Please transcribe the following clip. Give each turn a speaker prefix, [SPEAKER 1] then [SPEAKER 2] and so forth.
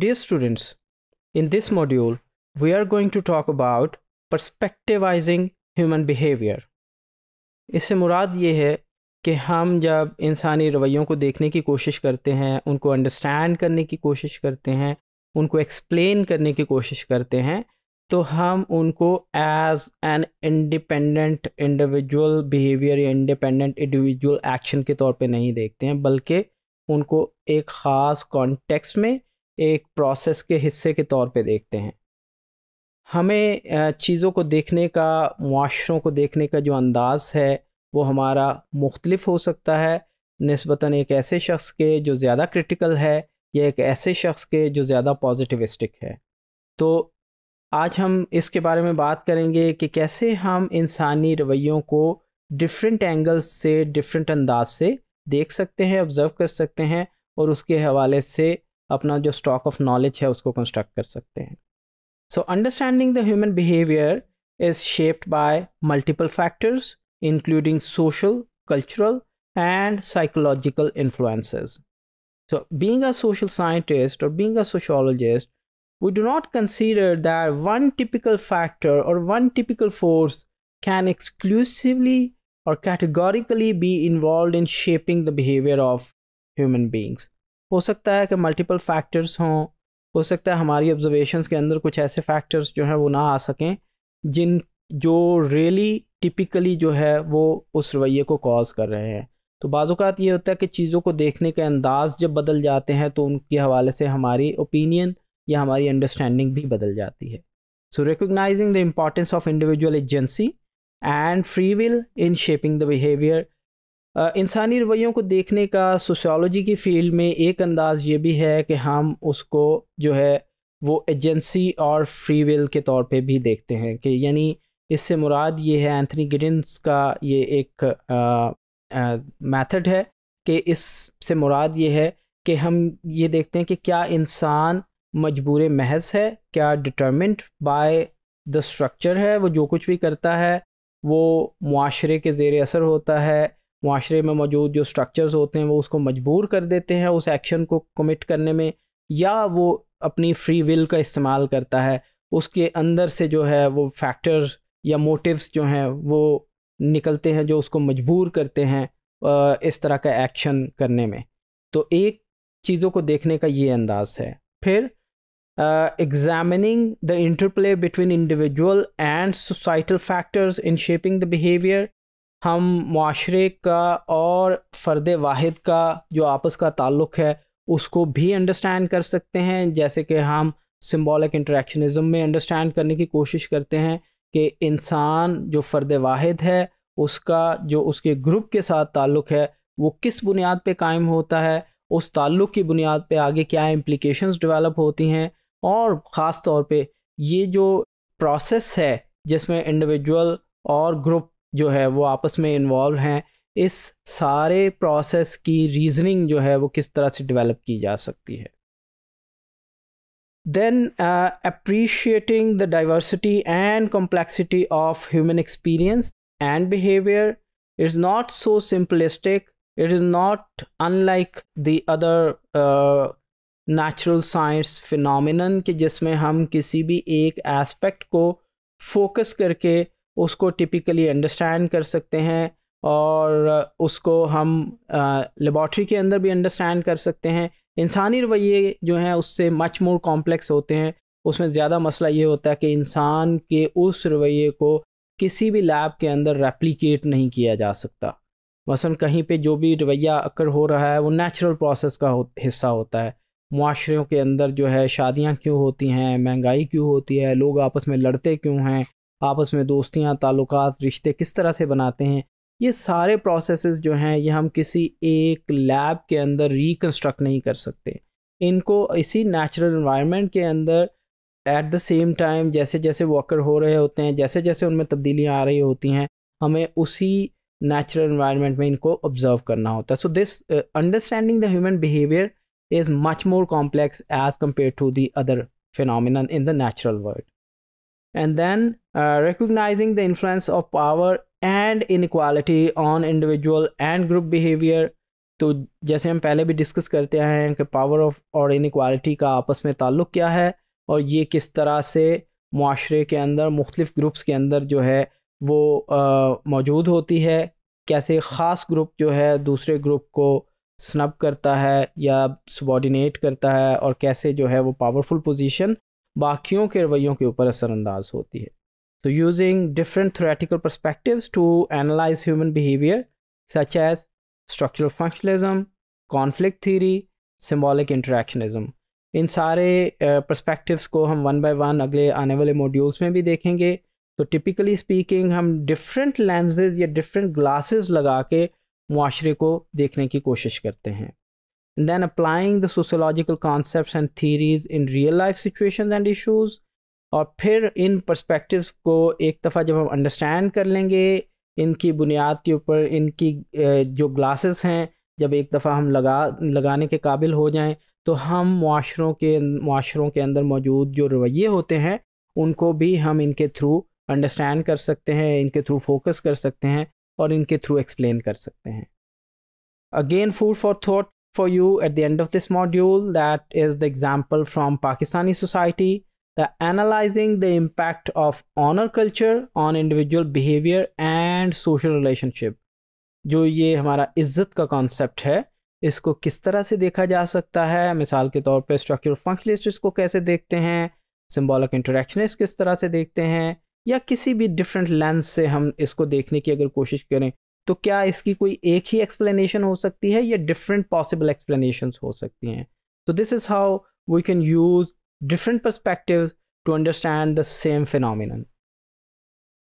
[SPEAKER 1] Dear students, in this module, we are going to talk about perspectivizing human behavior. इससे मुराद ये है कि हम जब इंसानी रवैयों को देखने की कोशिश करते हैं उनको अंडरस्टैंड करने की कोशिश करते हैं उनको एक्सप्लेन करने की कोशिश करते हैं तो हम उनको as an independent individual behaviour या इंडिपेंडेंट इंडिविजुअल एक्शन के तौर पे नहीं देखते हैं बल्कि उनको एक ख़ास कॉन्टेक्स्ट में एक प्रोसेस के हिस्से के तौर पे देखते हैं हमें चीज़ों को देखने का माशरों को देखने का जो अंदाज़ है वो हमारा मुख्तलफ हो सकता है नस्बता एक ऐसे शख्स के जो ज़्यादा क्रिटिकल है या एक ऐसे शख्स के जो ज़्यादा पॉजिटिविस्टिक है तो आज हम इसके बारे में बात करेंगे कि कैसे हम इंसानी रवैयों को डिफरेंट एंगल्स से डिफरेंट अंदाज से देख सकते हैं ऑब्ज़र्व कर सकते हैं और उसके हवाले से अपना जो स्टॉक ऑफ नॉलेज है उसको कंस्ट्रक्ट कर सकते हैं So understanding the human behavior is shaped by multiple factors, including social, cultural and psychological influences. So, being a social scientist or being a sociologist, we do not consider that one typical factor or one typical force can exclusively or categorically be involved in shaping the behavior of human beings. हो सकता है कि multiple factors हों हो सकता है हमारी observation के अंदर कुछ ऐसे फैक्टर्स जो हैं वो ना आ सकें जिन जो रियली टिपिकली जो है वो उस रवैये को कॉज कर रहे हैं तो बाज़ात ये होता है कि चीज़ों को देखने के अंदाज जब बदल जाते हैं तो उनके हवाले से हमारी ओपिनियन या हमारी अंडरस्टैंडिंग भी बदल जाती है so recognising the importance of individual agency and free will in shaping the behaviour इंसानी रवैयों को देखने का सोशोलॉजी की फील्ड में एक अंदाज़ ये भी है कि हम उसको जो है वो एजेंसी और फ्री विल के तौर पे भी देखते हैं कि यानी इससे मुराद ये है एंथनी गिडिन्स का ये एक मेथड है कि इससे मुराद ये है कि हम ये देखते हैं कि क्या इंसान मजबूर महज है क्या डिटर्मेंट बाय द स्ट्रक्चर है वो जो कुछ भी करता है वो माशरे के ज़ेर असर होता है माशरे में मौजूद जो स्ट्रक्चर्स होते हैं वो उसको मजबूर कर देते हैं उस एक्शन को कमिट करने में या वो अपनी फ्री विल का इस्तेमाल करता है उसके अंदर से जो है वो फैक्टर्स या मोटिव्स जो हैं वो निकलते हैं जो उसको मजबूर करते हैं इस तरह का एक्शन करने में तो एक चीज़ों को देखने का ये अंदाज है फिर examining the interplay between individual and societal factors in shaping the behaviour हम माशरे का और फ़र्द वाहिद का जो आपस का ताल्लुक़ है उसको भी अंडरस्टैंड कर सकते हैं जैसे कि हम सिम्बॉलिक इंटरेक्शनिज़म में अंडरस्टैंड करने की कोशिश करते हैं कि इंसान जो फ़र्द वाहिद है उसका जो उसके ग्रुप के साथ ताल्लुक़ है वो किस बुनियाद पे कायम होता है उस ताल्लुक़ की बुनियाद पे आगे क्या इम्प्लिकेशंस डेवलप होती हैं और ख़ास तौर पे ये जो प्रोसेस है जिसमें इंडिविजुअल और ग्रुप जो है वो आपस में इन्वॉल्व हैं इस सारे प्रोसेस की रीजनिंग जो है वो किस तरह से डेवलप की जा सकती है then appreciating the diversity and complexity of human experience and behaviour is not so simplistic it is not unlike the other natural science phenomenon के जिसमें हम किसी भी एक एस्पेक्ट को फोकस करके उसको टिपिकली अंडरस्टैंड कर सकते हैं और उसको हम लेबॉर्ट्री के अंदर भी अंडरस्टैंड कर सकते हैं इंसानी रवैये जो हैं उससे मच मोर कॉम्प्लेक्स होते हैं उसमें ज़्यादा मसला ये होता है कि इंसान के उस रवैये को किसी भी लैब के अंदर रेप्लिकेट नहीं किया जा सकता मसलन कहीं पे जो भी रवैया अक्कर हो रहा है वो नेचुरल प्रोसेस का हो, हिस्सा होता है माशरों के अंदर जो है शादियाँ क्यों होती हैं महंगाई क्यों होती है लोग आपस में लड़ते क्यों हैं आपस में दोस्तियाँ ताल्लुक रिश्ते किस तरह से बनाते हैं ये सारे प्रोसेस जो हैं ये हम किसी एक लैब के अंदर रिकन्स्ट्रक्ट नहीं कर सकते इनको इसी नेचुरल इन्वायरमेंट के अंदर एट द सेम टाइम जैसे जैसे वॉकर हो रहे होते हैं जैसे जैसे उनमें तब्दीलियाँ आ रही होती हैं हमें उसी नेचुरल इन्वायरमेंट में इनको ऑब्जर्व करना होता है so this understanding the human behaviour is much more complex as compare to the other phenomenon in the natural world and then recognising uh, recognizing the influence of power and inequality on individual and group behaviour तो जैसे हम पहले भी discuss करते हैं कि power of और inequality का आपस में ताल्लुक़ क्या है और ये किस तरह से माशरे के अंदर मुख्तलिफ़ ग्रुप्स के अंदर जो है वो मौजूद होती है कैसे ख़ास ग्रुप जो है दूसरे ग्रुप को स्नब करता है या सबॉर्डिनेट करता है और कैसे जो है वो पावरफुल पोजीशन बाकियों के रवैयों के ऊपर असरानंदाज होती है So using different theoretical perspectives to analyze human behavior, such as structural functionalism, conflict theory, symbolic interactionism. इन सारे पर्सपेक्टिव्स uh, को हम वन बाय वन अगले आने वाले मॉड्यूल्स में भी देखेंगे तो टिपिकली स्पीकिंग हम डिफरेंट लेंसेज या डिफरेंट ग्लासेस लगा के माशरे को देखने की कोशिश करते हैं then applying the sociological concept and theories in real life situation and issues और फिर इन पर्सपेक्टिव्स को एक दफ़ा जब हम अंडरस्टैंड कर लेंगे इनकी बुनियाद के ऊपर इनकी जो ग्लासेस हैं जब एक दफ़ा हम लगा लगाने के काबिल हो जाएं तो हम माशरों के माशरों के अंदर मौजूद जो रवैये होते हैं उनको भी हम इनके थ्रू अंडरस्टैंड कर सकते हैं इनके थ्रू फोकस कर सकते हैं और इनके थ्रू एक्सप्लेन कर सकते हैं again food for thought for you at the end of this module that is the example from Pakistani society the analyzing the impact of honor culture on individual behavior and social relationship जो ये हमारा इज्जत का concept है इसको किस तरह से देखा जा सकता है मिसाल के तौर पे स्ट्रक्चर फंक्शनिस्ट इसको कैसे देखते हैं सिम्बॉलिक इंटरेक्शनिस्ट किस तरह से देखते हैं या किसी भी डिफरेंट लेंस से हम इसको देखने की अगर कोशिश करें तो क्या इसकी कोई एक ही एक्सप्लेनेशन हो सकती है या डिफरेंट पॉसिबल एक्सप्लेनेशन हो सकती हैं तो this is how we can use different perspectives to understand the same phenomenon